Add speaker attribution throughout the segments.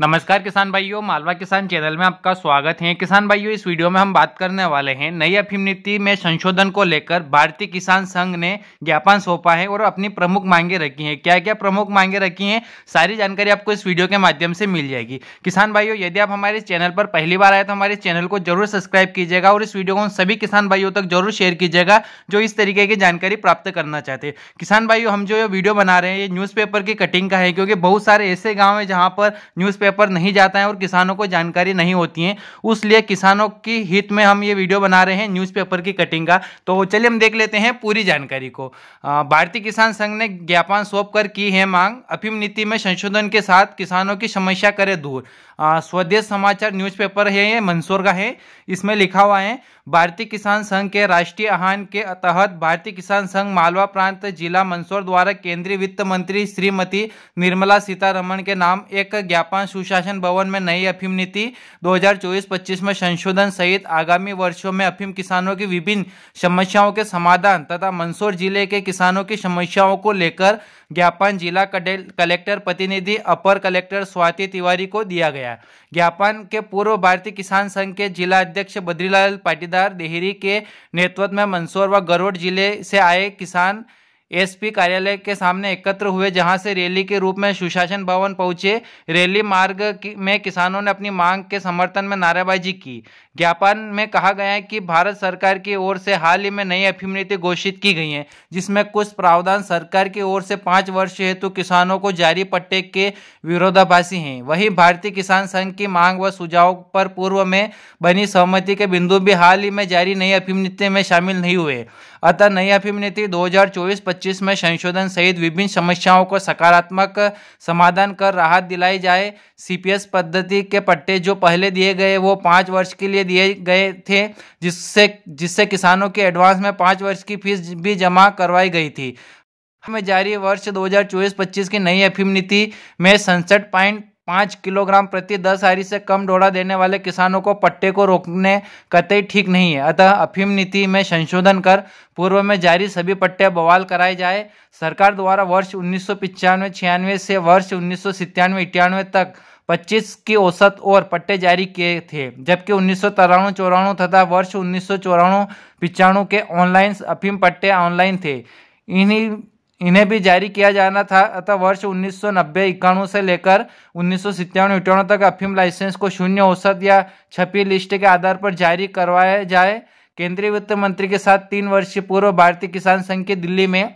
Speaker 1: नमस्कार किसान भाइयों मालवा किसान चैनल में आपका स्वागत है किसान भाइयों इस वीडियो में हम बात करने वाले हैं नई अफीम नीति में संशोधन को लेकर भारतीय किसान संघ ने ज्ञापन सौंपा है और अपनी प्रमुख मांगे रखी हैं क्या क्या प्रमुख मांगे रखी हैं सारी जानकारी आपको इस वीडियो के माध्यम से मिल जाएगी किसान भाइयों यदि आप हमारे चैनल पर पहली बार आए तो हमारे चैनल को जरूर सब्सक्राइब कीजिएगा और इस वीडियो को सभी किसान भाइयों तक जरूर शेयर कीजिएगा जो इस तरीके की जानकारी प्राप्त करना चाहते हैं किसान भाइयों हम जो ये वीडियो बना रहे हैं ये न्यूज़पेपर की कटिंग का है क्योंकि बहुत सारे ऐसे गाँव है जहाँ पर न्यूज़ पेपर नहीं जाता है और किसानों को जानकारी नहीं होती है उस लिए किसानों के हित में हम ये वीडियो बना रहे हैं न्यूज़पेपर की कटिंग का तो चलिए हम देख लेते हैं पूरी जानकारी को भारतीय किसान संघ ने ज्ञापन सौंप कर की है मांग अफीम नीति में संशोधन के साथ किसानों की समस्या करे दूर स्वदेश समाचार न्यूज़पेपर है ये मंदसौर का है इसमें लिखा हुआ है भारतीय किसान संघ के राष्ट्रीय आह्वान के तहत भारतीय किसान संघ मालवा प्रांत जिला मंदसौर द्वारा केंद्रीय वित्त मंत्री श्रीमती निर्मला सीतारमण के नाम एक ज्ञापन सुशासन भवन में नई अफीम नीति 2024-25 में संशोधन सहित आगामी वर्षों में अफीम किसानों की विभिन्न समस्याओं के समाधान तथा मंदसौर जिले के किसानों की समस्याओं को लेकर ज्ञापन जिला कलेक्टर प्रतिनिधि अपर कलेक्टर स्वाति तिवारी को दिया गया गया ज्ञापन के पूर्व भारतीय किसान संघ के जिला अध्यक्ष बद्रीलाल पाटीदार देहरी के नेतृत्व में मंदसौर व गरोड जिले से आए किसान एसपी कार्यालय के सामने एकत्र हुए जहां से रैली के रूप में सुशासन भवन पहुंचे रैली मार्ग में किसानों ने अपनी मांग के समर्थन में नारेबाजी की ज्ञापन में कहा गया है कि भारत सरकार की ओर से हाल ही में नई अफीम नीति घोषित की गई है जिसमें कुछ प्रावधान सरकार की ओर से पाँच वर्ष हेतु किसानों को जारी पट्टे के विरोधाभासी हैं वहीं भारतीय किसान संघ की मांग व सुझाव पर पूर्व में बनी सहमति के बिंदु भी हाल ही में जारी नई अफीम नीति में शामिल नहीं हुए अतः नई अफीम नीति दो हजार 2025 में संशोधन सहित विभिन्न समस्याओं को सकारात्मक समाधान कर राहत दिलाई जाए सीपीएस पद्धति के पट्टे जो पहले दिए गए वो पाँच वर्ष के लिए दिए गए थे जिससे जिससे किसानों के एडवांस में पाँच वर्ष की फीस भी जमा करवाई गई थी में जारी वर्ष 2024-25 की नई एफ नीति में सड़सठ पॉइंट पाँच किलोग्राम प्रति दस हारी से कम डोड़ा देने वाले किसानों को पट्टे को रोकने कतई ठीक नहीं है अतः अफीम नीति में संशोधन कर पूर्व में जारी सभी पट्टे बवाल कराए जाए सरकार द्वारा वर्ष उन्नीस सौ से वर्ष उन्नीस सौ तक 25 की औसत और पट्टे जारी किए थे जबकि उन्नीस सौ तथा वर्ष उन्नीस सौ के ऑनलाइन अफीम पट्टे ऑनलाइन थे इन्हीं इन्हें भी जारी किया जाना था अतः वर्ष उन्नीस सौ से लेकर उन्नीस सौ तक अफीम लाइसेंस को शून्य औसत या छपी लिस्ट के आधार पर जारी करवाया जाए केंद्रीय वित्त मंत्री के साथ तीन वर्ष पूर्व भारतीय किसान संघ की दिल्ली में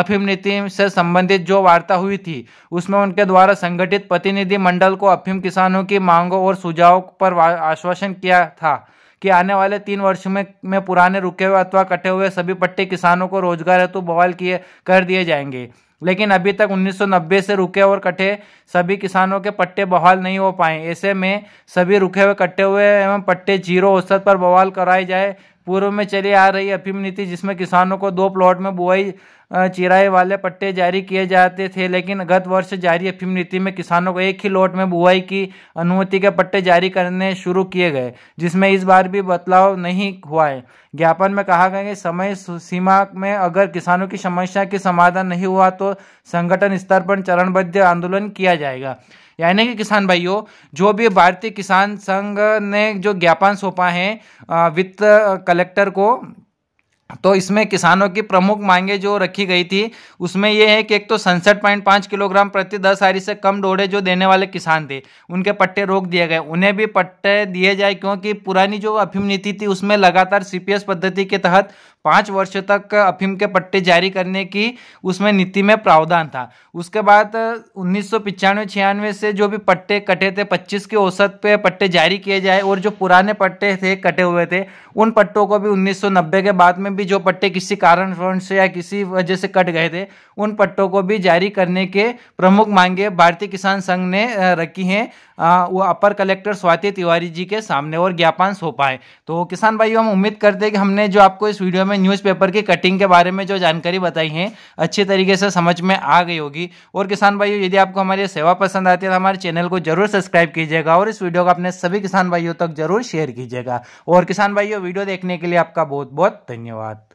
Speaker 1: अफीम नीति से संबंधित जो वार्ता हुई थी उसमें उनके द्वारा संगठित प्रतिनिधि मंडल को अफीम किसानों की मांगों और सुझावों पर आश्वासन किया था कि आने वाले तीन वर्षों में में पुराने रुके हुए अथवा कटे हुए सभी पट्टे किसानों को रोजगार हेतु बहाल किए कर दिए जाएंगे लेकिन अभी तक 1990 से रुके और कटे सभी किसानों के पट्टे बहाल नहीं हो पाए ऐसे में सभी रुके हुए कटे हुए एवं पट्टे जीरो औसत पर बहाल कराए जाए पूर्व में चली आ रही अफीम नीति जिसमें किसानों को दो प्लॉट में बुआई चिराई वाले पट्टे जारी किए जाते थे लेकिन गत वर्ष जारी अफीम नीति में किसानों को एक ही लॉट में बुआई की अनुमति के पट्टे जारी करने शुरू किए गए जिसमें इस बार भी बदलाव नहीं हुआ है ज्ञापन में कहा गया कि समय सीमा में अगर किसानों की समस्या की समाधान नहीं हुआ तो संगठन स्तर पर चरणबद्ध आंदोलन किया जाएगा यानी कि किसान भाइयों जो भी भारतीय किसान संघ ने जो ज्ञापन सौंपा है वित्त कलेक्टर को तो इसमें किसानों की प्रमुख मांगे जो रखी गई थी उसमें यह है कि एक तो सड़सठ पॉइंट पाँच किलोग्राम प्रति दस आरी से कम डोड़े जो देने वाले किसान थे उनके पट्टे रोक दिए गए उन्हें भी पट्टे दिए जाए क्योंकि पुरानी जो अफीम नीति थी उसमें लगातार सीपीएस पद्धति के तहत पाँच वर्ष तक अफीम के पट्टे जारी करने की उसमें नीति में प्रावधान था उसके बाद उन्नीस सौ से जो भी पट्टे कटे थे पच्चीस के औसत पे पट्टे जारी किए जाए और जो पुराने पट्टे थे कटे हुए थे उन पट्टों को भी 1990 के बाद में भी जो पट्टे किसी कारण से या किसी वजह से कट गए थे उन पट्टों को भी जारी करने के प्रमुख मांगे भारतीय किसान संघ ने रखी हैं वो अपर कलेक्टर स्वाति तिवारी जी के सामने और ज्ञापन सौंपा है तो किसान भाइयों हम उम्मीद करते हैं कि हमने जो आपको इस वीडियो में न्यूज़पेपर की कटिंग के बारे में जो जानकारी बताई है अच्छे तरीके से समझ में आ गई होगी और किसान भाइयों यदि आपको हमारी सेवा पसंद आती है तो हमारे चैनल को जरूर सब्सक्राइब कीजिएगा और इस वीडियो को अपने सभी किसान भाइयों तक जरूर शेयर कीजिएगा और किसान भाइयों वीडियो देखने के लिए आपका बहुत बहुत धन्यवाद